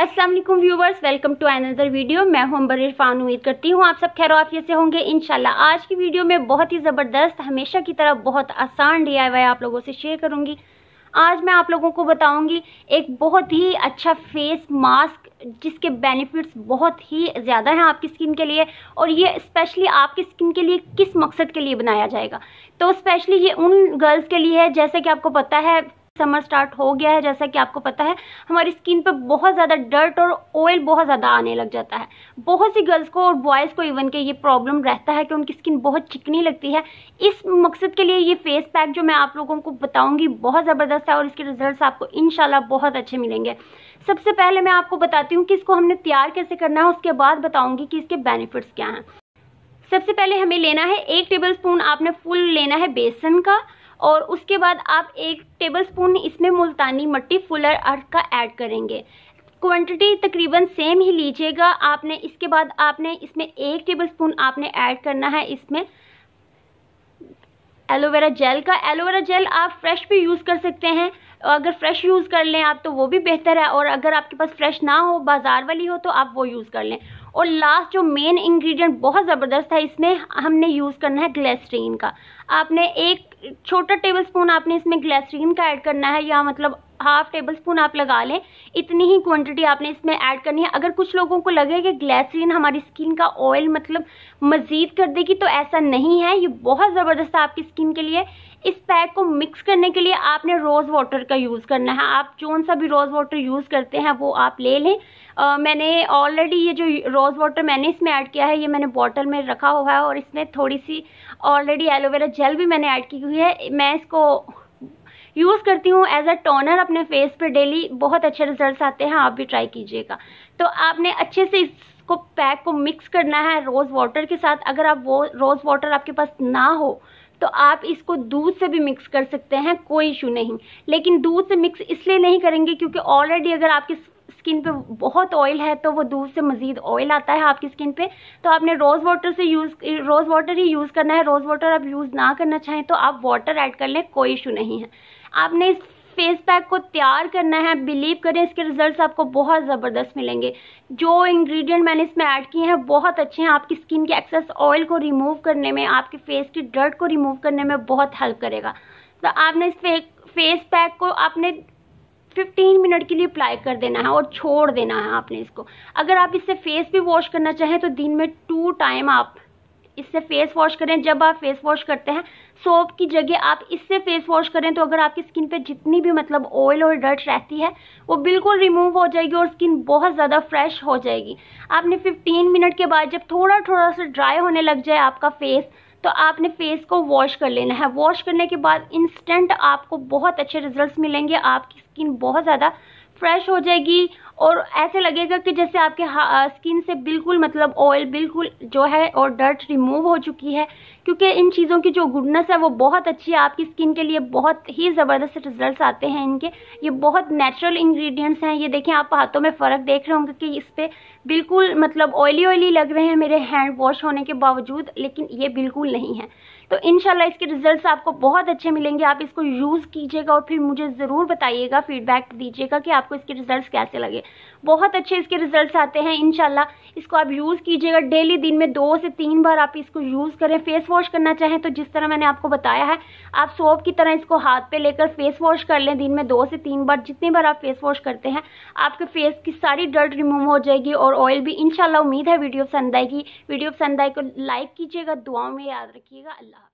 Aslam viewers welcome to another video मैं हूं अंबर इरफान उम्मीद करती हूं आप सब खैर आफियत से होंगे इनशाला आज की वीडियो में बहुत ही ज़बरदस्त हमेशा की तरह बहुत आसान डी आप लोगों से शेयर करूंगी आज मैं आप लोगों को बताऊंगी एक बहुत ही अच्छा फेस मास्क जिसके बेनिफिट्स बहुत ही ज़्यादा हैं आपकी स्किन के लिए और ये स्पेशली आपकी स्किन के लिए किस मकसद के लिए बनाया जाएगा तो स्पेशली ये उन गर्ल्स के लिए है जैसे कि आपको पता है समर स्टार्ट हो गया है जैसा कि आपको पता है हमारी स्किन पे बहुत ज़्यादा डर्ट और ऑयल बहुत ज़्यादा आने लग जाता है बहुत सी गर्ल्स को और बॉयज़ को इवन के ये प्रॉब्लम रहता है कि उनकी स्किन बहुत चिकनी लगती है इस मकसद के लिए ये फेस पैक जो मैं आप लोगों को बताऊंगी बहुत ज़बरदस्त है और इसके रिजल्ट आपको इन बहुत अच्छे मिलेंगे सबसे पहले मैं आपको बताती हूँ कि इसको हमने तैयार कैसे करना है उसके बाद बताऊँगी कि इसके बेनिफिट्स क्या हैं सबसे पहले हमें लेना है एक टेबल आपने फुल लेना है बेसन का और उसके बाद आप एक टेबल स्पून इसमें मुल्तानी मट्टी फुलर अर्थ का ऐड करेंगे क्वांटिटी तकरीबन सेम ही लीजिएगा आपने इसके बाद आपने इसमें एक टेबल स्पून आपने ऐड करना है इसमें एलोवेरा जेल का एलोवेरा जेल आप फ्रेश भी यूज़ कर सकते हैं अगर फ्रेश यूज़ कर लें आप तो वो भी बेहतर है और अगर आपके पास फ्रेश ना हो बाज़ार वाली हो तो आप वो यूज़ कर लें और लास्ट जो मेन इंग्रेडिएंट बहुत ज़बरदस्त है इसमें हमने यूज़ करना है ग्लेसरीन का आपने एक छोटा टेबल स्पून आपने इसमें ग्लेसरीन का ऐड करना है या मतलब हाफ टेबल स्पून आप लगा लें इतनी ही क्वांटिटी आपने इसमें ऐड करनी है अगर कुछ लोगों को लगे कि ग्लैसरीन हमारी स्किन का ऑयल मतलब मज़ीद कर देगी तो ऐसा नहीं है ये बहुत ज़बरदस्त है आपकी स्किन के लिए इस पैक को मिक्स करने के लिए आपने रोज़ वाटर का यूज़ करना है आप जोन सा भी रोज़ वाटर यूज़ करते हैं वो आप ले लें आ, मैंने ऑलरेडी ये जो रोज़ वाटर मैंने इसमें ऐड किया है ये मैंने बॉटल में रखा हुआ है और इसमें थोड़ी सी ऑलरेडी एलोवेरा जेल भी मैंने ऐड की हुई है मैं इसको यूज़ करती हूँ एज अ टोनर अपने फेस पर डेली बहुत अच्छे रिजल्ट आते हैं आप भी ट्राई कीजिएगा तो आपने अच्छे से इसको पैक को मिक्स करना है रोज़ वाटर के साथ अगर आप वो रोज़ वाटर आपके पास ना हो तो आप इसको दूध से भी मिक्स कर सकते हैं कोई इशू नहीं लेकिन दूध से मिक्स इसलिए नहीं करेंगे क्योंकि ऑलरेडी अगर आपकी स्किन पे बहुत ऑयल है तो वो दूध से मज़ीद ऑयल आता है आपकी स्किन पे तो आपने रोज़ वाटर से यूज़ रोज़ वाटर ही यूज़ करना है रोज़ वाटर आप यूज़ ना करना चाहें तो आप वाटर ऐड कर लें कोई इशू नहीं है आपने इस फेस पैक को तैयार करना है बिलीव करें इसके रिजल्ट्स आपको बहुत ज़बरदस्त मिलेंगे जो इंग्रेडिएंट मैंने इसमें ऐड किए हैं बहुत अच्छे हैं आपकी स्किन के एक्सेस ऑयल को रिमूव करने में आपके फेस की डर्ट को रिमूव करने में बहुत हेल्प करेगा तो आपने इस फे, फेस पैक को आपने 15 मिनट के लिए अप्लाई कर देना है और छोड़ देना है आपने इसको अगर आप इससे फेस भी वॉश करना चाहें तो दिन में टू टाइम आप इससे फेस वॉश करें जब आप फेस वॉश करते हैं सोप की जगह आप इससे फेस वॉश करें तो अगर आपकी स्किन पे जितनी भी मतलब ऑयल और डर्ट रहती है वो बिल्कुल रिमूव हो जाएगी और स्किन बहुत ज़्यादा फ्रेश हो जाएगी आपने 15 मिनट के बाद जब थोड़ा थोड़ा सा ड्राई होने लग जाए आपका फेस तो आपने फेस को वॉश कर लेना है वॉश करने के बाद इंस्टेंट आपको बहुत अच्छे रिजल्ट मिलेंगे आपकी स्किन बहुत ज़्यादा फ्रेश हो जाएगी और ऐसे लगेगा कि जैसे आपके स्किन से बिल्कुल मतलब ऑयल बिल्कुल जो है और डर्ट रिमूव हो चुकी है क्योंकि इन चीज़ों की जो गुडनेस है वो बहुत अच्छी है आपकी स्किन के लिए बहुत ही ज़बरदस्त रिजल्ट्स आते हैं इनके ये बहुत नेचुरल इंग्रेडिएंट्स हैं ये देखें आप हाथों में फ़र्क देख रहे होंगे कि इस पर बिल्कुल मतलब ऑयली ऑयली लग रहे हैं मेरे हैंड वॉश होने के बावजूद लेकिन ये बिल्कुल नहीं है तो इन इसके रिजल्ट आपको बहुत अच्छे मिलेंगे आप इसको यूज़ कीजिएगा और फिर मुझे ज़रूर बताइएगा फीडबैक दीजिएगा कि आपको आपको इसके रिजल्ट्स कैसे लगे बहुत अच्छे इसके रिजल्ट्स आते हैं इनशाला इसको आप यूज़ कीजिएगा डेली दिन में दो से तीन बार आप इसको यूज़ करें फेस वॉश करना चाहें तो जिस तरह मैंने आपको बताया है आप सोप की तरह इसको हाथ पे लेकर फेस वॉश कर लें दिन में दो से तीन बार जितनी बार आप फेस वॉश करते हैं आपके फेस की सारी डर्ट रिमूव हो जाएगी और ऑयल भी इनशाला उम्मीद है वीडियो पसंद आएगी वीडियो पसंद आएगी को लाइक कीजिएगा दुआओं में याद रखिएगा अल्लाह